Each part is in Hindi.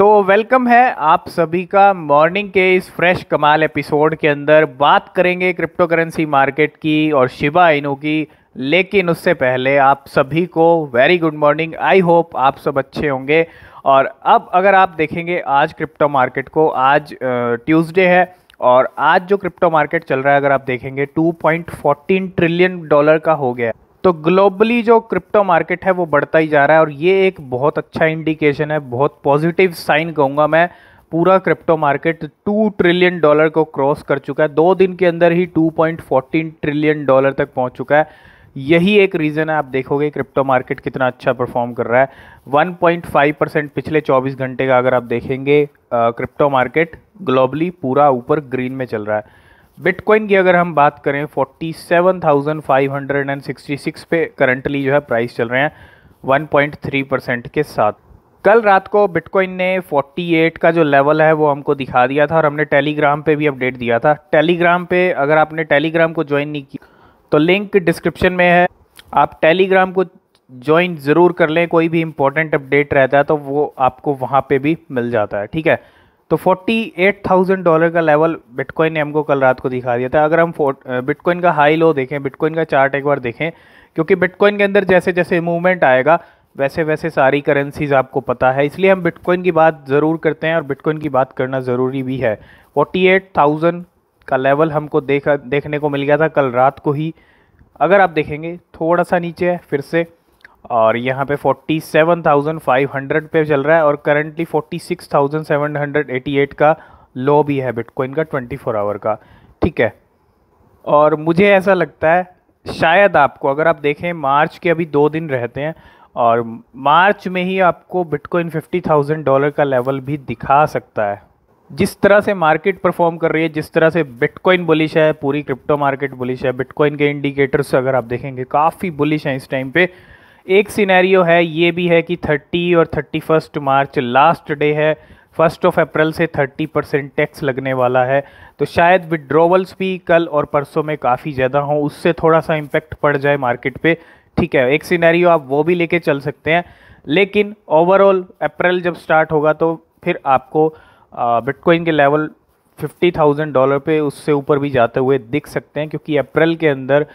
तो वेलकम है आप सभी का मॉर्निंग के इस फ्रेश कमाल एपिसोड के अंदर बात करेंगे क्रिप्टो करेंसी मार्केट की और शिवा इनू की लेकिन उससे पहले आप सभी को very good morning I hope आप सब अच्छे होंगे और अब अगर आप देखेंगे आज क्रिप्टो मार्केट को आज ट्यूसडे है और आज जो क्रिप्टो मार्केट चल रहा है अगर आप देखेंगे 2.14 ट्रिलियन डॉलर का हो गया तो ग्लोबली जो क्रिप्टो मार्केट है वो बढ़ता ही जा रहा है और ये एक बहुत अच्छा इंडिकेशन है बहुत पॉजिटिव साइन कहूँगा मैं पूरा crypto market two trillion dollar को क्रॉस कर चुका है दो दिन के अंदर ही two point fourteen trillion dollar तक पहुँच चुका है यही एक रीज़न है आप देखोगे क्रिप्टो मार्केट कितना अच्छा परफॉर्म कर रहा है 1.5 परसेंट पिछले 24 घंटे का अगर आप देखेंगे क्रिप्टो मार्केट ग्लोबली पूरा ऊपर ग्रीन में चल रहा है बिटकॉइन की अगर हम बात करें 47,566 पे करंटली जो है प्राइस चल रहे हैं 1.3 परसेंट के साथ कल रात को बिटकॉइन ने 48 का जो लेवल है वो हमको दिखा दिया था और हमने टेलीग्राम पे भी अपडेट दिया था टेलीग्राम पे अगर आपने टेलीग्राम को ज्वाइन नहीं किया तो लिंक डिस्क्रिप्शन में है आप टेलीग्राम को ज्वाइन ज़रूर कर लें कोई भी इम्पोर्टेंट अपडेट रहता है तो वो आपको वहाँ पे भी मिल जाता है ठीक है तो 48,000 डॉलर का लेवल बिटकॉइन ने हमको कल रात को दिखा दिया था अगर हम बिटकॉइन का हाई लो देखें बिटकॉइन का चार्ट एक बार देखें क्योंकि बिटकॉइन के अंदर जैसे जैसे मूवमेंट आएगा वैसे वैसे सारी करेंसीज आपको पता है इसलिए हम बिटकॉइन की बात ज़रूर करते हैं और बिटकॉइन की बात करना ज़रूरी भी है 48,000 का लेवल हमको देखा देखने को मिल गया था कल रात को ही अगर आप देखेंगे थोड़ा सा नीचे है फिर से और यहाँ पे 47,500 पे चल रहा है और करंटली 46,788 का लो भी है बिटकॉइन का 24 आवर का ठीक है और मुझे ऐसा लगता है शायद आपको अगर आप देखें मार्च के अभी दो दिन रहते हैं और मार्च में ही आपको बिटकॉइन 50,000 डॉलर का लेवल भी दिखा सकता है जिस तरह से मार्केट परफॉर्म कर रही है जिस तरह से बिटकॉइन बुलिश है पूरी क्रिप्टो मार्केट बुलिश है बिटकॉइन के इंडिकेटर्स अगर आप देखेंगे काफ़ी बुलिश हैं इस टाइम पे एक सिनेरियो है ये भी है कि 30 और 31 मार्च लास्ट डे है फर्स्ट ऑफ अप्रैल से 30 परसेंट टैक्स लगने वाला है तो शायद विड्रोवल्स भी कल और परसों में काफ़ी ज़्यादा हों उससे थोड़ा सा इम्पेक्ट पड़ जाए मार्केट पे ठीक है एक सिनेरियो आप वो भी लेके चल सकते हैं लेकिन ओवरऑल अप्रैल जब स्टार्ट होगा तो फिर आपको बिटकॉइन के लेवल फिफ्टी थाउजेंड डॉलर पे उससे ऊपर भी जाते हुए दिख सकते हैं क्योंकि अप्रैल के अंदर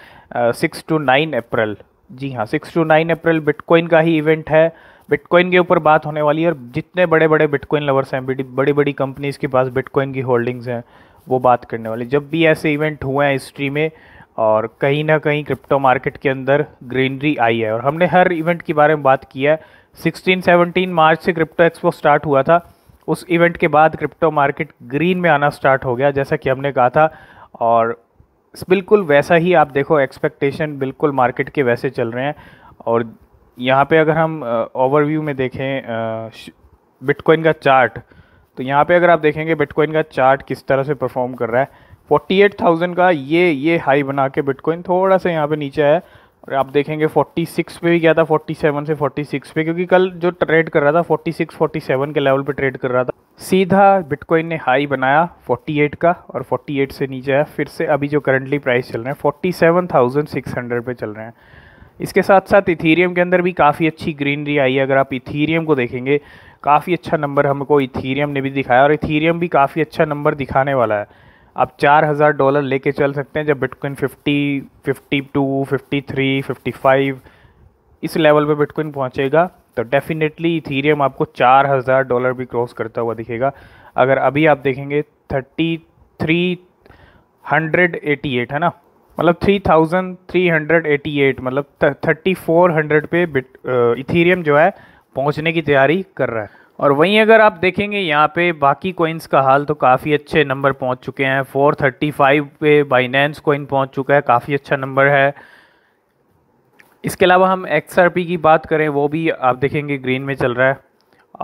सिक्स टू नाइन अप्रैल जी हाँ six two nine April Bitcoin का ही इवेंट है बिटकॉइन के ऊपर बात होने वाली है और जितने बड़े बड़े बिटकॉइन लवर्स हैं बड़ी बड़ी बड़ी कंपनीज़ के पास बिटकॉइन की होल्डिंग्स हैं वो बात करने वाली जब भी ऐसे इवेंट हुए हैं हिस्ट्री में और कहीं ना कहीं क्रिप्टो मार्केट के अंदर ग्रीनरी आई है और हमने हर इवेंट के बारे में बात किया है सिक्सटीन सेवनटीन मार्च से क्रिप्टो एक्सपो स्टार्ट हुआ था उस इवेंट के बाद क्रिप्टो मार्केट ग्रीन में आना स्टार्ट हो गया जैसा कि हमने कहा था और बिल्कुल वैसा ही आप देखो एक्सपेक्टेशन बिल्कुल मार्केट के वैसे चल रहे हैं और यहाँ पे अगर हम ओवरव्यू में देखें बिटकॉइन का चार्ट तो यहाँ पे अगर आप देखेंगे बिटकॉइन का चार्ट किस तरह से परफॉर्म कर रहा है 48,000 का ये ये हाई बना के बिटकॉइन थोड़ा सा यहाँ पे नीचे आया और आप देखेंगे 46 पे भी गया था 47 से 46 पे क्योंकि कल जो ट्रेड कर रहा था 46 47 के लेवल पे ट्रेड कर रहा था सीधा बिटकॉइन ने हाई बनाया 48 का और 48 से नीचे आया फिर से अभी जो करंटली प्राइस चल रहे हैं हंड्रेड पर चल रहे हैं इसके साथ साथ इथीरियम के अंदर भी काफ़ी अच्छी ग्रीनरी आई है अगर आप इथीरियम को देखेंगे काफ़ी अच्छा नंबर हमको इथीरियम ने भी दिखाया और इथीरियम भी काफ़ी अच्छा नंबर दिखाने वाला है आप चार हज़ार डॉलर लेके चल सकते हैं जब Bitcoin fifty fifty two fifty three fifty five इस लेवल पे बिटकॉइन पहुंचेगा तो डेफिनेटली इथीरियम आपको चार हज़ार डॉलर भी क्रॉस करता हुआ दिखेगा अगर अभी आप देखेंगे thirty three hundred eighty eight है ना मतलब three thousand three hundred eighty eight मतलब थर्टी फोर हंड्रेड पे बिट इथीरियम जो है पहुंचने की तैयारी कर रहा है और वहीं अगर आप देखेंगे यहाँ पे बाकी कोइंस का हाल तो काफ़ी अच्छे नंबर पहुँच चुके हैं फ़ोर थर्टी फाइव पे बाइनेंस कोइन पहुँच चुका है काफ़ी अच्छा नंबर है इसके अलावा हम एक्स की बात करें वो भी आप देखेंगे ग्रीन में चल रहा है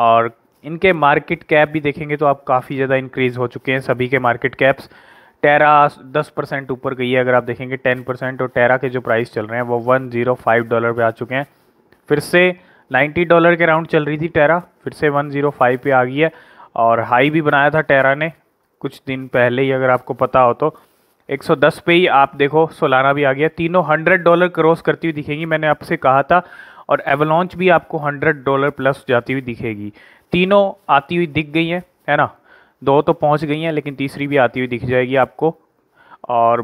और इनके मार्केट कैप भी देखेंगे तो आप काफ़ी ज़्यादा इंक्रीज़ हो चुके हैं सभी के मार्केट कैप्स टेरा दस परसेंट ऊपर गई है अगर आप देखेंगे टेन परसेंट और टेरा के जो प्राइस चल रहे हैं वो वन ज़ीरो फाइव डॉलर पे आ चुके हैं फिर से नाइन्टी डॉलर के राउंड चल रही थी टेरा फिर से वन ज़ीरो फाइव पे आ गई है और हाई भी बनाया था टेरा ने कुछ दिन पहले ही अगर आपको पता हो तो 110 पे ही आप देखो सोलाना भी आ गया तीनों 100 डॉलर क्रॉस करती हुई दिखेगी मैंने आपसे कहा था और एवलॉन्च भी आपको 100 डॉलर प्लस जाती हुई दिखेगी तीनों आती हुई दिख गई हैं है ना दो तो पहुंच गई हैं लेकिन तीसरी भी आती हुई दिख जाएगी आपको और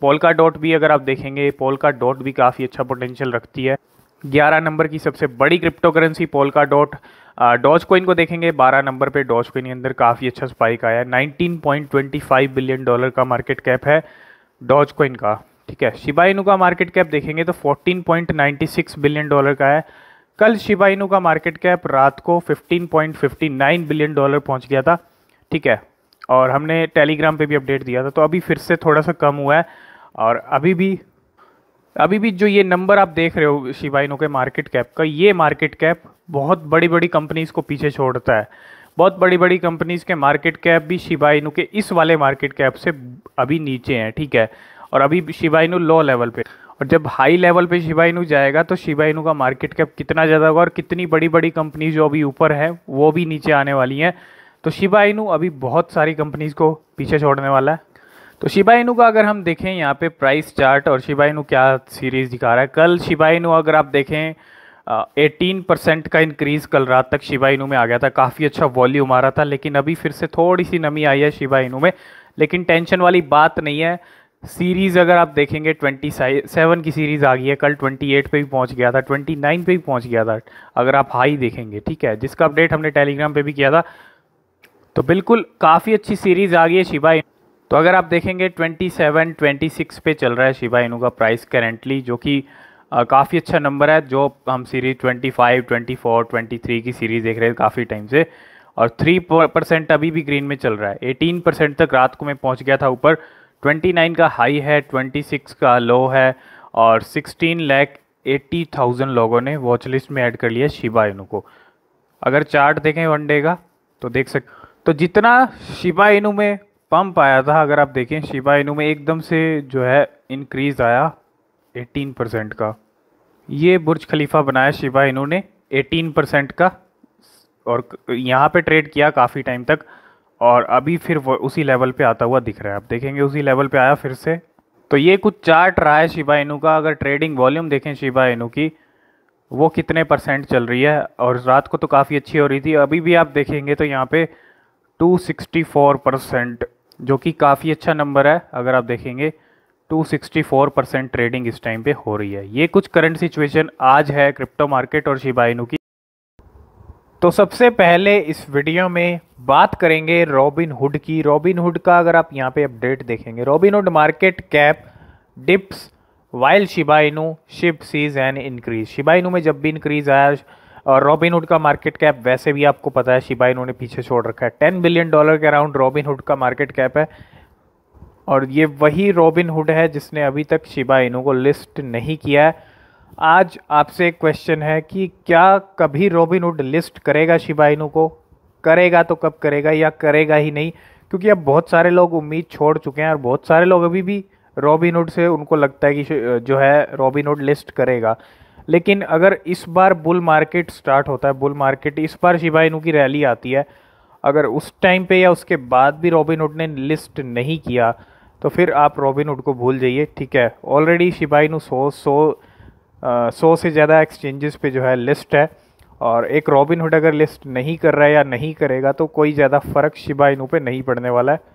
पोलका डॉट भी अगर आप देखेंगे पोलका डॉट भी काफ़ी अच्छा पोटेंशियल रखती है ग्यारह नंबर की सबसे बड़ी crypto currency Polkadot Dogecoin को देखेंगे 12 नंबर पे डॉज कोइन के अंदर काफ़ी अच्छा स्पाइक आया है 19.25 बिलियन डॉलर का मार्केट कैप है डॉज कोइन का ठीक है शिबा इनू का मार्केट कैप देखेंगे तो 14.96 बिलियन डॉलर का है कल शिबा इनू का मार्केट कैप रात को 15.59 बिलियन डॉलर पहुंच गया था ठीक है और हमने टेलीग्राम पे भी अपडेट दिया था तो अभी फिर से थोड़ा सा कम हुआ है और अभी भी अभी भी जो ये नंबर आप देख रहे हो शिबाइनो के मार्केट कैप का ये मार्केट कैप बहुत बड़ी बड़ी कंपनीज़ को पीछे छोड़ता है बहुत बड़ी बड़ी कंपनीज़ के मार्केट कैप भी शिबाइनू के इस वाले मार्केट कैप से अभी नीचे हैं ठीक है और अभी शिबाइनू लो लेवल पे और जब हाई लेवल पे शिबाइनू जाएगा तो शिबाइनू का मार्केट कैप कितना ज़्यादा होगा और कितनी बड़ी बड़ी कंपनीज जो अभी ऊपर है वो भी नीचे आने वाली हैं तो शिबाइनू अभी बहुत सारी कंपनीज़ को पीछे छोड़ने वाला है तो शिबाइनू का अगर हम देखें यहाँ पे प्राइस चार्ट और शिबाइनू क्या सीरीज़ दिखा रहा है कल शिबाइनू अगर आप देखें एटीन परसेंट का इनक्रीज़ कल रात तक शिवा इनू में आ गया था काफ़ी अच्छा वॉल्यूम आ रहा था लेकिन अभी फिर से थोड़ी सी नमी आई है शिबा इनू में लेकिन टेंशन वाली बात नहीं है सीरीज़ अगर आप देखेंगे ट्वेंटी सेवन की सीरीज़ आ गई है कल ट्वेंटी एट पर भी पहुंच गया था ट्वेंटी नाइन पर भी पहुंच गया था अगर आप हाई देखेंगे ठीक है जिसका अपडेट हमने टेलीग्राम पर भी किया था तो बिल्कुल काफ़ी अच्छी सीरीज़ आ गई है शिबा इनू तो अगर आप देखेंगे ट्वेंटी सेवन ट्वेंटी सिक्स पर चल रहा है शिबा इनू का प्राइस करेंटली जो कि काफ़ी अच्छा नंबर है जो हम सीरीज़ 25, 24, 23 की सीरीज़ देख रहे थे काफ़ी टाइम से और 3 परसेंट अभी भी ग्रीन में चल रहा है 18 परसेंट तक रात को मैं पहुंच गया था ऊपर 29 का हाई है 26 का लो है और 16 लैख थाउजेंड लोगों ने वॉच लिस्ट में ऐड कर लिया शिबा इनू को अगर चार्ट देखें वनडे का तो देख सक तो जितना शिबा इनू में पंप आया था अगर आप देखें शिबा इनू में एकदम से जो है इंक्रीज़ आया एटीन परसेंट का ये बुर्ज खलीफा बनाया शिबा इन्होंने एटीन परसेंट का और यहाँ पे ट्रेड किया काफ़ी टाइम तक और अभी फिर उसी लेवल पे आता हुआ दिख रहा है आप देखेंगे उसी लेवल पे आया फिर से तो ये कुछ चार्ट रहा है शिबा इनू का अगर ट्रेडिंग वॉल्यूम देखें शिबा इनू की वो कितने परसेंट चल रही है और रात को तो काफ़ी अच्छी हो रही थी अभी भी आप देखेंगे तो यहाँ पे 264 परसेंट जो कि काफ़ी अच्छा नंबर है अगर आप देखेंगे 264 परसेंट ट्रेडिंग इस टाइम पे हो रही है ये कुछ करंट सिचुएशन आज है क्रिप्टो मार्केट और शिबाइनू की तो सबसे पहले इस वीडियो में बात करेंगे रॉबिन हुड की रॉबिन हुड का अगर आप यहाँ पे अपडेट देखेंगे Robinhood market cap dips while Shiba Inu ship sees an increase Shiba Inu में जब भी इंक्रीज आया और रॉबिन हुड का मार्केट कैप वैसे भी आपको पता है शिबाइनू ने पीछे छोड़ रखा है टेन बिलियन डॉलर के अराउंड रॉबिन हुड का मार्केट कैप है और ये वही रॉबिन हुड है जिसने अभी तक शिबा इनू को लिस्ट नहीं किया है आज आपसे एक क्वेश्चन है कि क्या कभी रॉबिन हुड लिस्ट करेगा शिबा इनू को करेगा तो कब करेगा या करेगा ही नहीं क्योंकि अब बहुत सारे लोग उम्मीद छोड़ चुके हैं और बहुत सारे लोग अभी भी हुड से उनको लगता है कि जो है रॉबिन हुड लिस्ट करेगा लेकिन अगर इस बार बुल मार्केट स्टार्ट होता है बुल मार्केट इस बार शिबा इनू की रैली आती है अगर उस टाइम पे या उसके बाद भी रॉबिन हुड ने लिस्ट नहीं किया तो फिर आप रॉबिनहुड को भूल जाइए ठीक है ऑलरेडी शिबाइनू सौ सौ सौ से ज़्यादा एक्सचेंजेस पे जो है लिस्ट है और एक रॉबिनहुड अगर लिस्ट नहीं कर रहा है या नहीं करेगा तो कोई ज़्यादा फ़र्क शिबाइनू पे नहीं पड़ने वाला है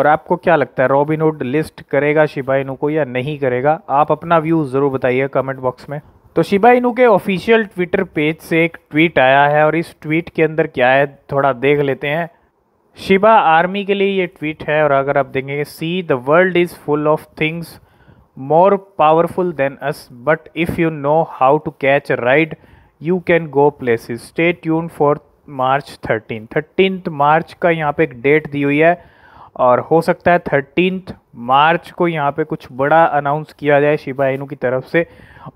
और आपको क्या लगता है रॉबिनहुड लिस्ट करेगा शिबाइनू को या नहीं करेगा आप अपना व्यू ज़रूर बताइए कमेंट बॉक्स में तो शिबाइनू के ऑफिशियल ट्विटर पेज से एक ट्वीट आया है और इस ट्वीट के अंदर क्या है थोड़ा देख लेते हैं शिबा आर्मी के लिए ये ट्वीट है और अगर आप देखेंगे see the world is full of things more powerful than us but if you know how to catch ride you can go places stay tune for March thirteen thirteen March का यहाँ पे एक डेट दी हुई है और हो सकता है थर्टीन मार्च को यहाँ पे कुछ बड़ा अनाउंस किया जाए शिबा इनू की तरफ से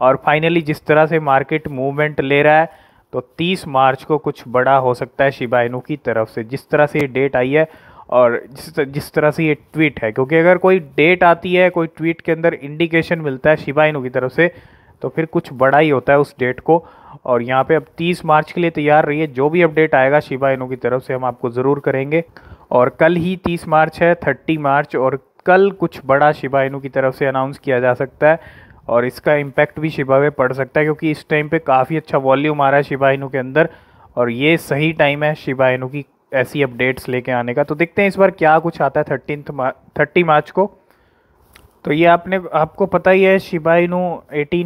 और फाइनली जिस तरह से मार्केट मूवमेंट ले रहा है तो 30 मार्च को कुछ बड़ा हो सकता है शिबाइनू की तरफ से जिस तरह से ये डेट आई है और जिस जिस तरह से ये ट्वीट है क्योंकि अगर कोई डेट आती है कोई ट्वीट के अंदर इंडिकेशन मिलता है शिबाइनू की तरफ से तो फिर कुछ बड़ा ही होता है उस डेट को और यहाँ पे अब 30 मार्च के लिए तैयार रहिए जो भी अपडेट आएगा शिबा की तरफ से हम आपको ज़रूर करेंगे और कल ही तीस मार्च है थर्टी मार्च और कल कुछ बड़ा शिबा की तरफ से अनाउंस किया जा सकता है और इसका इम्पैक्ट भी शिबा पे पड़ सकता है क्योंकि इस टाइम पे काफ़ी अच्छा वॉल्यूम आ रहा है शिबा के अंदर और ये सही टाइम है शिबा की ऐसी अपडेट्स लेके आने का तो देखते हैं इस बार क्या कुछ आता है थर्टीन थर्टी मार्च को तो ये आपने आपको पता ही है शिबा इनू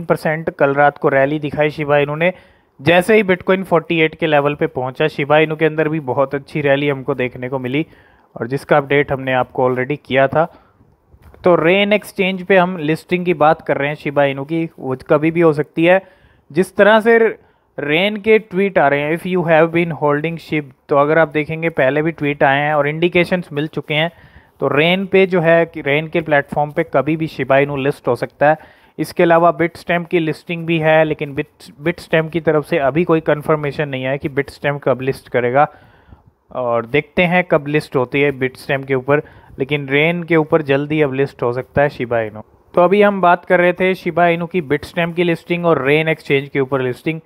परसेंट कल रात को रैली दिखाई शिबा ने जैसे ही बिटकॉइन 48 के लेवल पे पहुंचा शिबा के अंदर भी बहुत अच्छी रैली हमको देखने को मिली और जिसका अपडेट हमने आपको ऑलरेडी किया था तो रेन एक्सचेंज पे हम लिस्टिंग की बात कर रहे हैं शिबा इनू की वो कभी भी हो सकती है जिस तरह से रेन के ट्वीट आ रहे हैं if you have been holding SHIB तो अगर आप देखेंगे पहले भी ट्वीट आए हैं और इंडिकेशंस मिल चुके हैं तो रेन पे जो है कि रेन के प्लेटफॉर्म पे कभी भी शिबा इनू लिस्ट हो सकता है इसके अलावा बिट स्टैम्प की लिस्टिंग भी है लेकिन बिट बिट स्टैम्प की तरफ से अभी कोई कन्फर्मेशन नहीं है कि बिट स्टैम्प कब लिस्ट करेगा और देखते हैं कब लिस्ट होती है बिट स्टैम्प के ऊपर लेकिन रेन के ऊपर जल्दी अब लिस्ट हो सकता है शिबा इनो तो अभी हम बात कर रहे थे शिबा इनू की बिट स्टैम की लिस्टिंग और रेन एक्सचेंज के ऊपर लिस्टिंग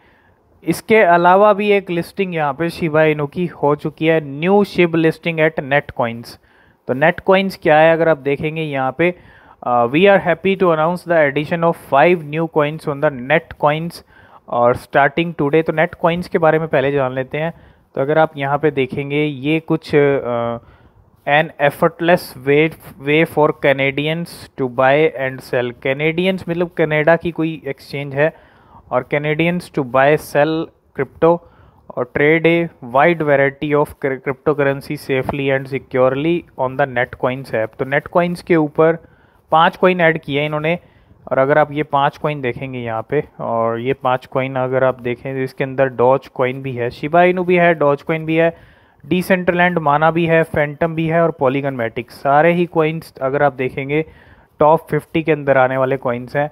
इसके अलावा भी एक लिस्टिंग यहाँ पे शिबा इनू की हो चुकी है new SHIB listing at Netcoins तो नेट कॉइंस क्या है अगर आप देखेंगे यहाँ पे we are happy to announce the addition of five new coins on the Netcoins और स्टार्टिंग टूडे तो नेट कॉइन्स के बारे में पहले जान लेते हैं तो अगर आप यहाँ पे देखेंगे ये कुछ uh, an effortless way way for Canadians to buy and sell Canadians मतलब कनाडा की कोई एक्सचेंज है और Canadians to buy sell crypto और trade a wide variety of crypto currency safely and securely on the Netcoins app तो नेट कॉइन्स के ऊपर पांच कॉइन ऐड किया इन्होंने और अगर आप ये पांच कॉइन देखेंगे यहाँ पे और ये पांच कॉइन अगर आप देखें तो इसके अंदर डॉच कॉइन भी है शिबाइनू भी है डॉच कॉइन भी है डिसेंट्रलैंड माना भी है फैंटम भी है और पॉलीगन मैटिक सारे ही कॉइन्स अगर आप देखेंगे टॉप फिफ्टी के अंदर आने वाले कॉइन्स हैं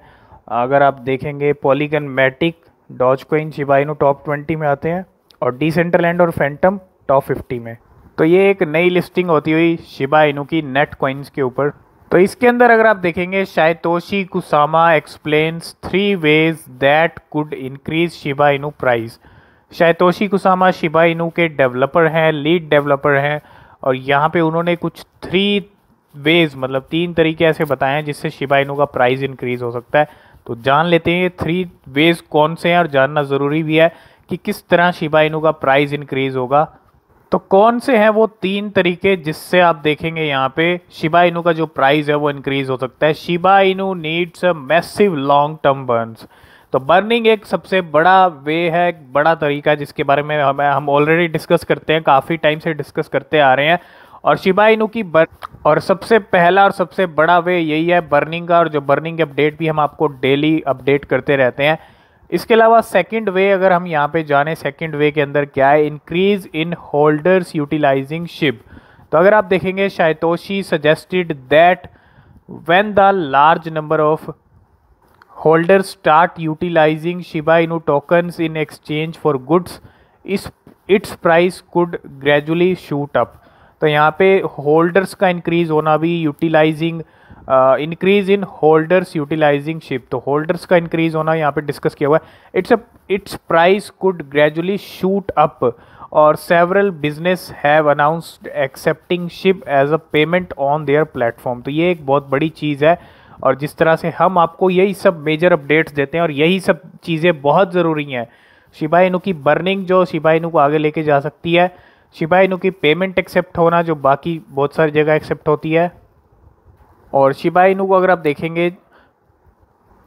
अगर आप देखेंगे Polygon Matic Dogecoin Shiba Inu top twenty में आते हैं और डिसेंट्रलैंड और फैंटम टॉप फिफ्टी में तो ये एक नई लिस्टिंग होती हुई शिबा इनू की नेट कॉइन्स के ऊपर तो इसके अंदर अगर आप देखेंगे Shytoshi Kusama explains three ways that could increase Shiba Inu price Shytoshi Kusama Shiba Inu के डेवलपर हैं लीड डेवलपर हैं और यहाँ पे उन्होंने कुछ थ्री वेज मतलब तीन तरीके ऐसे बताए हैं जिससे शिबा इनू का प्राइस इंक्रीज हो सकता है तो जान लेते हैं ये थ्री वेज कौन से हैं और जानना ज़रूरी भी है कि किस तरह शिबा इनू का प्राइस इंक्रीज होगा तो कौन से हैं वो तीन तरीके जिससे आप देखेंगे यहाँ पे शिबा इनू का जो प्राइस है वो इंक्रीज हो सकता है Shiba Inu needs a massive long term burns तो बर्निंग एक सबसे बड़ा वे है एक बड़ा तरीका जिसके बारे में हमें हम ऑलरेडी डिस्कस करते हैं काफ़ी टाइम से डिस्कस करते आ रहे हैं और शिबा इनू की बर्न और सबसे पहला और सबसे बड़ा वे यही है बर्निंग का और जो बर्निंग अपडेट भी हम आपको डेली अपडेट करते रहते हैं इसके अलावा सेकंड वे अगर हम यहाँ पे जाने सेकंड वे के अंदर क्या है increase in holders utilizing SHIB तो अगर आप देखेंगे Shytoshi suggested that when the large number of holder start utilizing Shiba Inu tokens in exchange for goods is its price could gradually shoot up तो यहाँ पे होल्डर्स का इंक्रीज होना भी utilizing increase in holders utilizing SHIB तो होल्डर्स का इंक्रीज होना यहाँ पे डिस्कस किया हुआ है it's a its price could gradually shoot up और several business have announced accepting SHIB as a payment on their platform तो ये एक बहुत बड़ी चीज़ है और जिस तरह से हम आपको यही सब मेजर अपडेट्स देते हैं और यही सब चीज़ें बहुत ज़रूरी हैं शिबा इनू की बर्निंग जो शिबा इनू को आगे लेके जा सकती है शिबा इनू की पेमेंट एक्सेप्ट होना जो बाकी बहुत सारी जगह एक्सेप्ट होती है और शिबा इनू को अगर आप देखेंगे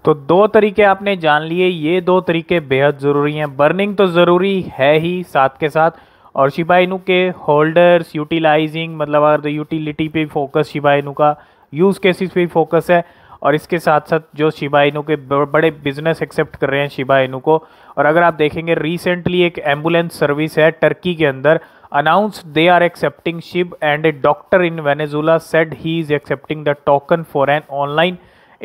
तो दो तरीके आपने जान लिए ये दो तरीके बेहद ज़रूरी हैं बर्निंग तो ज़रूरी है ही साथ के साथ और शिबा इनू के होल्डर्स यूटिलाइजिंग मतलब अगर तो यूटिलिटी पे फोकस शिबा इनू का यूज़ केसेस पे फोकस है और इसके साथ साथ जो शिबा इनू के बड़े बिजनेस एक्सेप्ट कर रहे हैं शिबा इनू को और अगर आप देखेंगे रिसेंटली एक एम्बुलेंस सर्विस है टर्की के अंदर announce they are accepting SHIB and a doctor in Venezuela said he is accepting the token for an online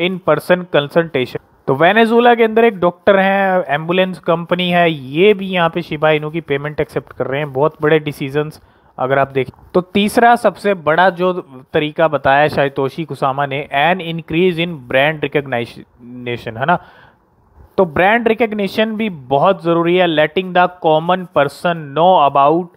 in person consultation तो वेनेजुला के अंदर एक डॉक्टर हैं एम्बुलेंस कंपनी है ये भी यहाँ पे शिबा इनू की पेमेंट एक्सेप्ट कर रहे हैं बहुत बड़े डिसीजंस अगर आप देखें तो तीसरा सबसे बड़ा जो तरीका बताया शायद तोशी कुसामा ने an increase in brand recognition है ना तो ब्रांड रिकग्निशन भी बहुत ज़रूरी है letting the common person know about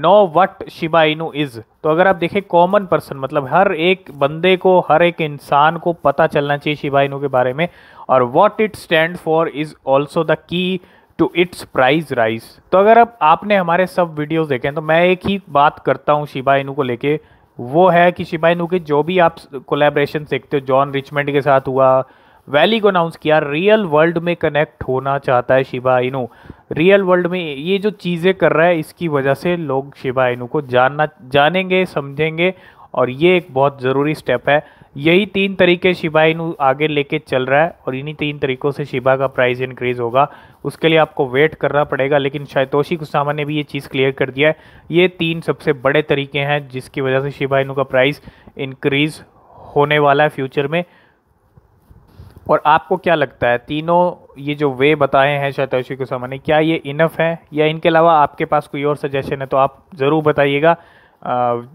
know what Shiba Inu is तो अगर आप देखें कॉमन पर्सन मतलब हर एक बंदे को हर एक इंसान को पता चलना चाहिए शिबा इनू के बारे में और what it stand for is also the key to its price rise तो अगर अब आपने हमारे सब वीडियोस देखे हैं तो मैं एक ही बात करता हूँ शिबा इनू को लेके वो है कि शिबा इनू के जो भी आप कोलेब्रेशन देखते हो जॉन रिचमेंट के साथ हुआ वैली को अनाउंस किया रियल वर्ल्ड में कनेक्ट होना चाहता है शिबा इनू रियल वर्ल्ड में ये जो चीज़ें कर रहा है इसकी वजह से लोग शिबा इनू को जानना जानेंगे समझेंगे और ये एक बहुत ज़रूरी स्टेप है यही तीन तरीके शिबा इन आगे लेके चल रहा है और इन्हीं तीन तरीकों से शिबा का प्राइस इंक्रीज होगा उसके लिए आपको वेट करना पड़ेगा लेकिन शायतोशी कुसामा ने भी ये चीज़ क्लियर कर दिया है ये तीन सबसे बड़े तरीके हैं जिसकी वजह से शिबा इनू का प्राइस इंक्रीज होने वाला है फ्यूचर में और आपको क्या लगता है तीनों ये जो वे बताए हैं तोशी कुसामा ने क्या ये इनफ है या इनके अलावा आपके पास कोई और सजेशन है तो आप ज़रूर बताइएगा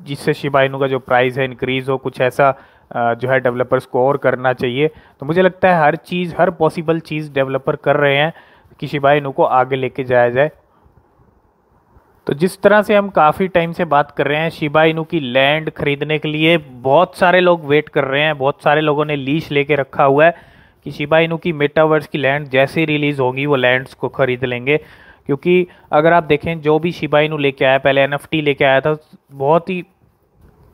जिससे इनू का जो प्राइस है इंक्रीज़ हो कुछ ऐसा जो है डेवलपर्स को और करना चाहिए तो मुझे लगता है हर चीज़ हर पॉसिबल चीज़ डेवलपर कर रहे हैं कि शिबा इनू को आगे लेके जाया जाए तो जिस तरह से हम काफ़ी टाइम से बात कर रहे हैं शिबा इनू की लैंड खरीदने के लिए बहुत सारे लोग वेट कर रहे हैं बहुत सारे लोगों ने लीज लेके रखा हुआ है कि शिबा इनू की मेटावर्स की लैंड जैसे रिलीज़ होगी वो लैंड्स को ख़रीद लेंगे क्योंकि अगर आप देखें जो भी शिबा इनू लेके आया पहले एन लेके आया था बहुत ही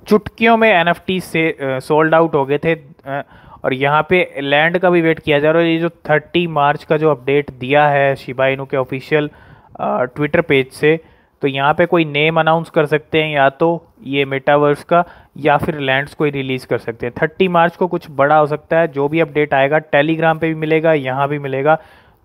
चुटकियों में एन से सोल्ड आउट हो गए थे और यहाँ पे लैंड का भी वेट किया जा रहा है ये जो 30 मार्च का जो अपडेट दिया है शिबाइनू के ऑफिशियल ट्विटर पेज से तो यहाँ पे कोई नेम अनाउंस कर सकते हैं या तो ये मेटावर्स का या फिर लैंड्स कोई रिलीज़ कर सकते हैं थर्टी मार्च को कुछ बड़ा हो सकता है जो भी अपडेट आएगा टेलीग्राम पे भी मिलेगा यहाँ भी मिलेगा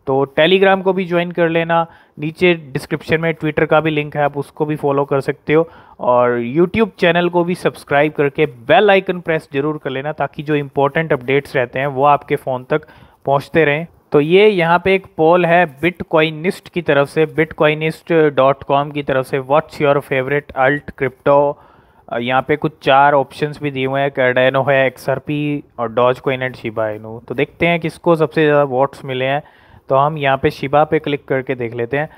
तो टेलीग्राम को भी ज्वाइन कर लेना नीचे डिस्क्रिप्शन में ट्विटर का भी लिंक है आप उसको भी फॉलो कर सकते हो और यूट्यूब चैनल को भी सब्सक्राइब करके बेल आइकन प्रेस जरूर कर लेना ताकि जो इम्पोर्टेंट अपडेट्स रहते हैं वो आपके फ़ोन तक पहुँचते रहें तो ये यहाँ पे एक पोल है बिटकॉइनिस्ट की तरफ से बिटकॉइनिस्ट डॉट कॉम की तरफ से what's your favourite alt crypto यहाँ पे कुछ चार ऑप्शंस भी दिए हुए हैं कैडेनो है एक्सआरपी और Dodge coin and Shiba Inu तो देखते हैं किसको सबसे ज़्यादा वोट्स मिले हैं तो हम यहाँ पे शिबा पे क्लिक करके देख लेते हैं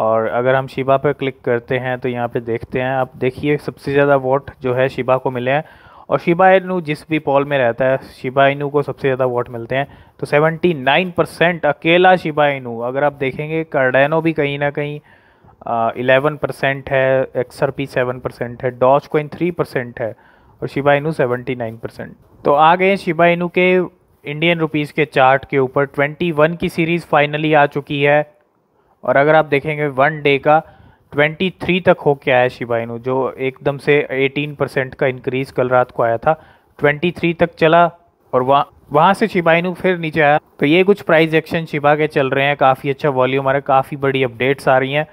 और अगर हम शिबा पे क्लिक करते हैं तो यहाँ पे देखते हैं आप देखिए सबसे ज़्यादा वोट जो है शिबा को मिले हैं और शिबा इनू जिस भी पॉल में रहता है शिबा इनू को सबसे ज़्यादा वोट मिलते हैं तो 79 परसेंट अकेला शिबा इनू अगर आप देखेंगे कार्डेनो भी कहीं ना कहीं इलेवन परसेंट है एक्सर पी सेवन परसेंट है डॉच कोइन थ्री परसेंट है और Shiba Inu seventy nine percent तो आ गए शिबा इनू के इंडियन रुपीस के चार्ट के ऊपर 21 की सीरीज़ फाइनली आ चुकी है और अगर आप देखेंगे वन डे का 23 तक होके आया शिबाइनू जो एकदम से 18 परसेंट का इंक्रीज कल रात को आया था 23 तक चला और वहाँ वहाँ से शिबाइनू फिर नीचे आया तो ये कुछ प्राइस एक्शन शिबा के चल रहे हैं काफ़ी अच्छा वॉल्यूम आ रहा है काफ़ी बड़ी अपडेट्स आ रही हैं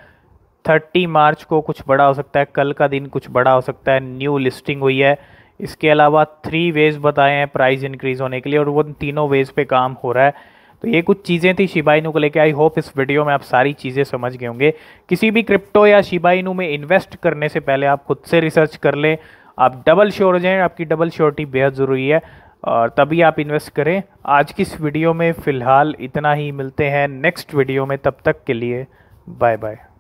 थर्टी मार्च को कुछ बड़ा हो सकता है कल का दिन कुछ बड़ा हो सकता है न्यू लिस्टिंग हुई है इसके अलावा थ्री वेज बताए हैं प्राइस इंक्रीज़ होने के लिए और वो तीनों वेज पे काम हो रहा है तो ये कुछ चीज़ें थी शिबाइनू को लेके आई होप इस वीडियो में आप सारी चीज़ें समझ गए होंगे किसी भी क्रिप्टो या शिबाइनू में इन्वेस्ट करने से पहले आप खुद से रिसर्च कर लें आप डबल श्योर हो जाएँ आपकी डबल श्योरिटी बेहद ज़रूरी है और तभी आप इन्वेस्ट करें आज की इस वीडियो में फ़िलहाल इतना ही मिलते हैं नेक्स्ट वीडियो में तब तक के लिए बाय बाय